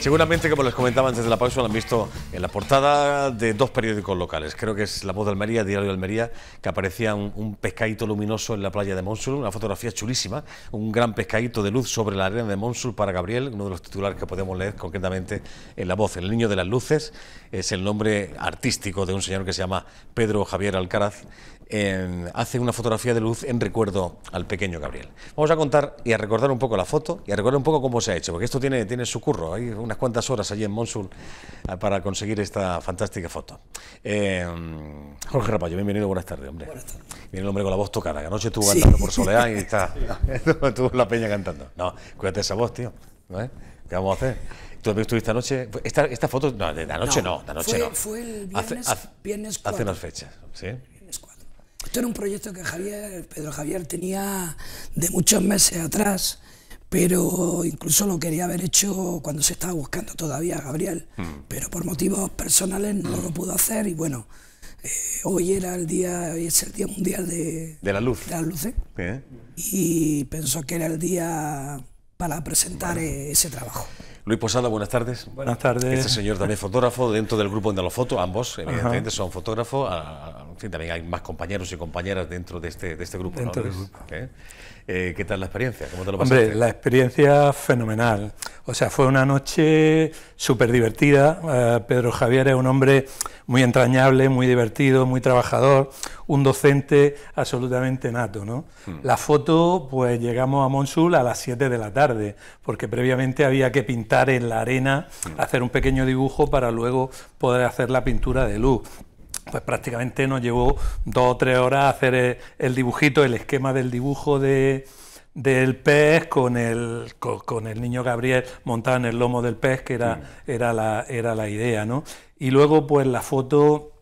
Seguramente, como les comentaba antes de la pausa, lo han visto en la portada de dos periódicos locales. Creo que es La Voz de Almería, Diario de Almería, que aparecía un, pescadito luminoso en la playa de Monsul, una fotografía chulísima, un gran pescadito de luz sobre la arena de Monsul para Gabriel, uno de los titulares que podemos leer concretamente en La Voz, el niño de las luces, es el nombre artístico de un señor que se llama Pedro Javier Alcaraz, hace una fotografía de luz en recuerdo al pequeño Gabriel. Vamos a contar y a recordar un poco la foto y a recordar un poco cómo se ha hecho, porque esto tiene, tiene su curro, hay unas cuantas horas allí en Monsul eh, para conseguir esta fantástica foto. Eh, Jorge Rapallo, bienvenido, buenas tardes, hombre. Buenas tardes. Viene el hombre con la voz tocada, que anoche estuvo cantando por Soleá y está, estuvo en la peña cantando. No, cuídate esa voz, tío. ¿Qué vamos a hacer? ¿Tú también estuviste anoche? Esta, esta foto, no, de anoche no, no de anoche no. Fue el viernes, hace, viernes 4. Hace unas fechas, ¿sí? Viernes 4. Esto era un proyecto que Javier, Pedro Javier tenía de muchos meses atrás, pero incluso lo quería haber hecho cuando se estaba buscando todavía a Gabriel, hmm. pero por motivos personales no lo hmm. pudo hacer y bueno, eh, hoy era el día, hoy es el día mundial de, de la luz. De las Y pensó que era el día para presentar e, ese trabajo. Luis Posada, buenas tardes. Buenas tardes. Este señor también fotógrafo, dentro del grupo fotos... ambos, evidentemente, son fotógrafos, a, sí también hay más compañeros y compañeras dentro de este, este grupo. ¿Eh? Eh, qué tal la experiencia? ¿Cómo te lo pasaste? Hombre, la experiencia fenomenal. O sea, fue una noche súper divertida. Eh, Pedro Javier es un hombre muy entrañable, muy divertido, muy trabajador, un docente absolutamente nato. ¿no? Hmm. La foto, pues llegamos a Monsul a las 7 de la tarde, porque previamente había que pintar en la arena, hmm. hacer un pequeño dibujo para luego poder hacer la pintura de luz pues prácticamente nos llevó dos o tres horas hacer eh, el, dibujito, el esquema del dibujo de, del pez con el, con, el niño Gabriel montado en el lomo del pez, que era, mm. era, la, era la idea, ¿no? Y luego, pues la foto,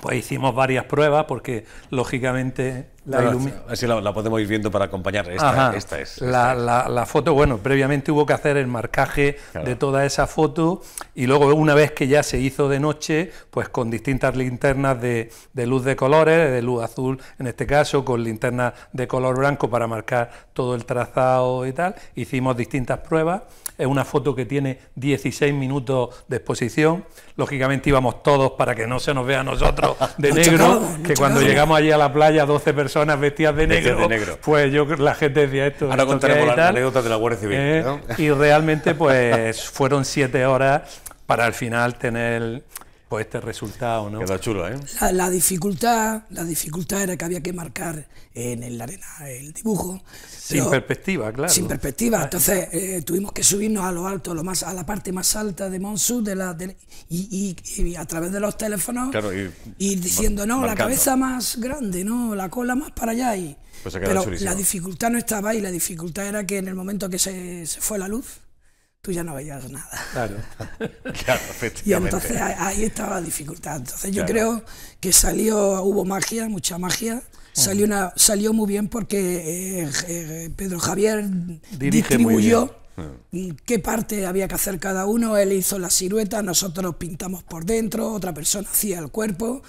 pues hicimos varias pruebas, porque lógicamente la así la, podemos ir viendo para acompañar. Esta, es. la, foto, bueno, previamente hubo que hacer el marcaje de toda esa foto y luego, una vez que ya se hizo de noche, pues con distintas linternas de, de luz de colores, de luz azul en este caso, con linternas de color blanco para marcar todo el trazado y tal. Hicimos distintas pruebas. Es una foto que tiene 16 minutos de exposición. Lógicamente íbamos todos para que no se nos vea a nosotros de negro, que cuando llegamos allí a la playa, 12 personas personas vestidas de negro, pues yo la gente decía esto. Ahora esto contaremos las anécdotas de la Guardia Civil. ¿eh? Y realmente pues fueron siete horas para al final tener pues este resultado, ¿no? Queda chulo, ¿eh? La, dificultad, la dificultad era que había que marcar en la arena el dibujo. Sin perspectiva, claro. Sin perspectiva. Entonces eh, tuvimos que subirnos a lo alto, a lo más, a la parte más alta de Monsu, de la, y, a través de los teléfonos, claro, y, diciendo, no, la cabeza más grande, no, la cola más para allá. Y, pues pero la dificultad no estaba ahí, la dificultad era que en el momento que se fue la luz, tú ya no veías nada. Claro, claro Y entonces ahí estaba la dificultad. Entonces yo creo que salió, hubo magia, mucha magia. Salió, una, salió muy bien porque eh, eh, Pedro Javier distribuyó Mm. qué parte había que hacer cada uno. Él hizo la silueta, nosotros pintamos por dentro, otra persona hacía el cuerpo.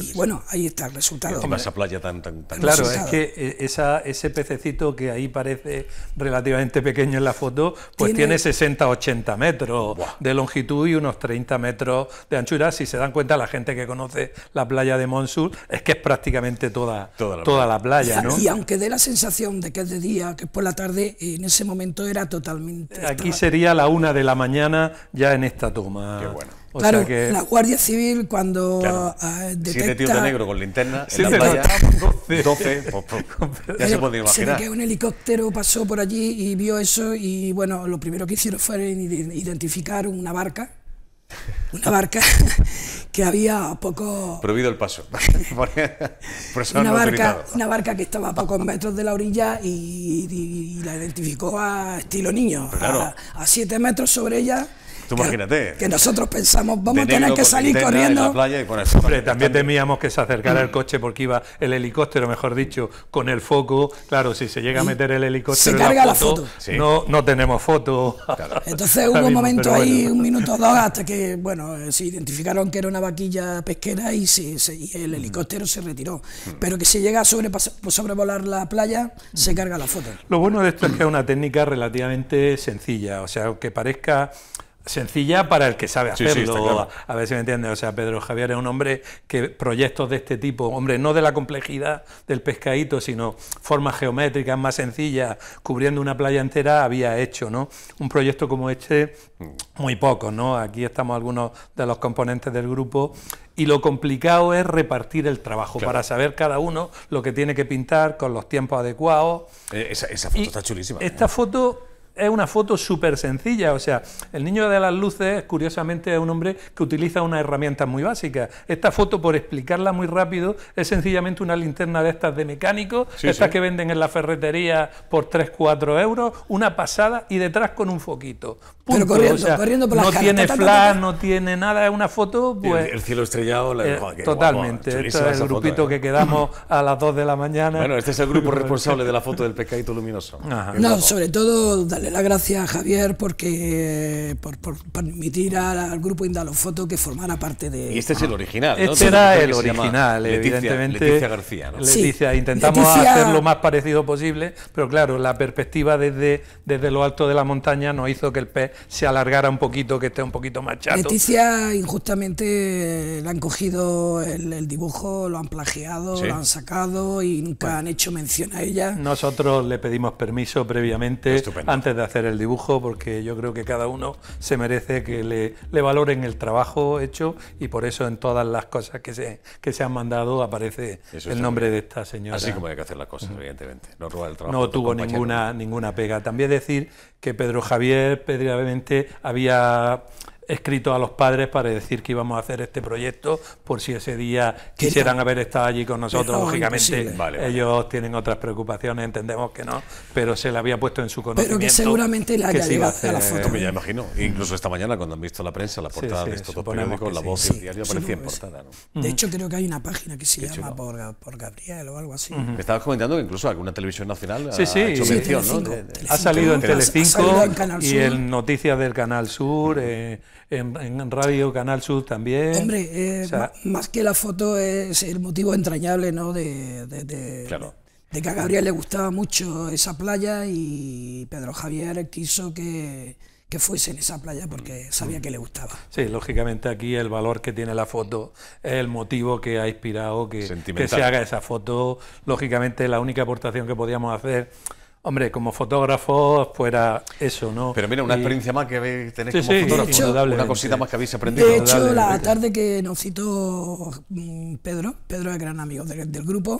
y bueno, ahí está el resultado. Toma esa playa tan, tan, Claro, es que eh, ese pececito que ahí parece relativamente pequeño en la foto, pues tiene, 60, 80 metros de longitud y unos 30 metros de anchura. Si se dan cuenta, la gente que conoce la playa de Monsur, es que es prácticamente toda, toda, la, playa. la playa. ¿no? Y aunque dé la sensación de que es de día, que es por la tarde, en ese momento era totalmente Aquí sería la una de la mañana ya en esta toma. Qué bueno. claro, que... la Guardia Civil cuando claro. uh, detecta... Siete tíos de negro con linterna sí, en la playa, 12, 12 pues, pues, ya se puede imaginar. Se que un helicóptero pasó por allí y vio eso y bueno, lo primero que hicieron fue identificar una barca una barca que había a poco... Prohibido el paso. una, barca, una barca que estaba a pocos metros de la orilla y, la identificó a estilo niño. A, a siete metros sobre ella imagínate. Que, nosotros pensamos, vamos a tener que salir corriendo. también temíamos que se acercara el mm. coche porque iba el helicóptero, mejor dicho, con el foco. Claro, si se llega a mm. meter el helicóptero. Se carga la foto. No, no tenemos foto. Entonces hubo un momento ahí, un minuto o dos, hasta que, bueno, eh, se identificaron que era una vaquilla pesquera y, el mm. helicóptero se retiró. Pero que si llega a sobrevolar la playa, se carga la foto. Lo bueno de esto es que es una técnica relativamente sencilla, o sea, que parezca sencilla para el que sabe hacerlo. a, ver si me entiende. O sea, Pedro Javier es un hombre que proyectos de este tipo, hombre, no de la complejidad del pescadito, sino formas geométricas más sencillas, cubriendo una playa entera, había hecho, ¿no? Un proyecto como este, mm. muy poco, ¿no? Aquí estamos algunos de los componentes del grupo y lo complicado es repartir el trabajo para saber cada uno lo que tiene que pintar con los tiempos adecuados. Eh, esa, foto está chulísima. Esta ¿eh? foto es una foto súper sencilla, o sea, el niño de las luces, curiosamente, es un hombre que utiliza una herramienta muy básica... Esta foto, por explicarla muy rápido, es sencillamente una linterna de estas de mecánico, estas que venden en la ferretería por 3-4 euros, una pasada y detrás con un foquito. Pero corriendo, corriendo por No tiene flash, no tiene nada, es una foto. Pues, el, cielo estrellado, la, eh, totalmente. es el grupito eh. que quedamos a las 2 de la mañana. Bueno, este es el grupo responsable de la foto del pescadito luminoso. No, sobre todo, darle las gracias a Javier porque eh, por, permitir al grupo Indalofoto que formara parte de. Y este es el ah. original. Este era el original, evidentemente. Leticia García, ¿no? Leticia, intentamos hacer lo más parecido posible, pero claro, la perspectiva desde, desde lo alto de la montaña no hizo que el pez se alargara un poquito, que esté un poquito más chato. Leticia, injustamente eh, le han cogido el, dibujo, lo han plagiado, lo han sacado y nunca han hecho mención a ella. Nosotros le pedimos permiso previamente antes de hacer el dibujo, porque yo creo que cada uno se merece que le, le valoren el trabajo hecho y por eso en todas las cosas que se, que se han mandado aparece el nombre de esta señora. Así como hay que hacer las cosas, evidentemente. No roba el trabajo. No tuvo ninguna, ninguna pega. También decir que Pedro Javier, Pedro obviamente había escrito a los padres para decir que íbamos a hacer este proyecto, por si ese día quisieran haber estado allí con nosotros. Lógicamente, ellos tienen otras preocupaciones, entendemos que no, pero se le había puesto en su conocimiento. Pero que seguramente la haya llevado a, a, la foto. Me imagino, incluso esta mañana cuando han visto la prensa, la portada de estos la voz del diario aparecía De hecho, creo que hay una página que se llama por, Gabriel o algo así. estabas comentando que incluso alguna televisión nacional ha hecho ha salido en Telecinco y en Noticias del Canal Sur en, Radio Canal Sur también. Hombre, eh, más que la foto es el motivo entrañable, ¿no? De, de, que a Gabriel le gustaba mucho esa playa y Pedro Javier quiso que fuese en esa playa porque mm. sabía que le gustaba. Sí, lógicamente aquí el valor que tiene la foto es el motivo que ha inspirado que se haga esa foto. Lógicamente la única aportación que podíamos hacer Hombre, como fotógrafo fuera eso, ¿no? Pero mira, una experiencia más que tenéis como fotógrafo, una cosita más que habéis aprendido. De hecho, la tarde que nos citó mm, Pedro, Pedro es gran amigo del, grupo,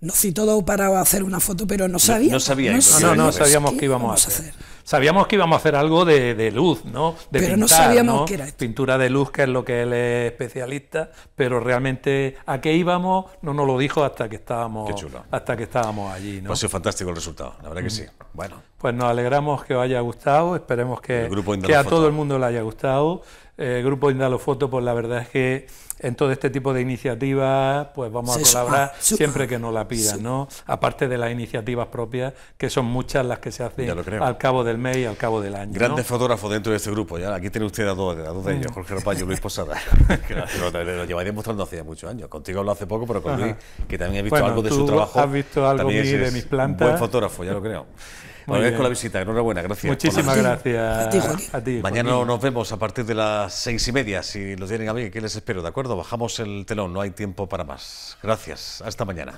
nos citó para hacer una foto, pero no sabía. No, No, sabíamos qué íbamos a hacer. Sabíamos que íbamos a hacer algo de, luz, ¿no? De pintar, no sabíamos qué era Pintura de luz, que es lo que él es especialista, pero realmente a qué íbamos no nos lo dijo hasta que estábamos, Hasta que estábamos allí, ¿no? Pues ha sido fantástico el resultado, la verdad que sí. Bueno. Pues nos alegramos que os haya gustado, esperemos que, que a todo el mundo le haya gustado eh, Grupo foto pues la verdad es que en todo este tipo de iniciativas, pues vamos a colaborar ah, siempre que nos la pidan, ¿no? Aparte de las iniciativas propias, que son muchas las que se hacen al cabo del mes y al cabo del año. Grandes fotógrafo fotógrafos dentro de este grupo, ya aquí tiene usted a dos, a de ellos, mm. Jorge Ropaño y Luis Posada, que lo, lleváis demostrando hace muchos años. Contigo lo hace poco, pero con Luis, que también he visto algo de su trabajo. Has visto algo de mis plantas. Un buen fotógrafo, ya lo creo. Muy la visita, enhorabuena, gracias. Muchísimas gracias a ti, Mañana nos vemos a partir de las seis y media, si lo tienen a mí, que les espero, ¿de acuerdo? Bajamos el telón, no hay tiempo para más. Gracias, hasta mañana.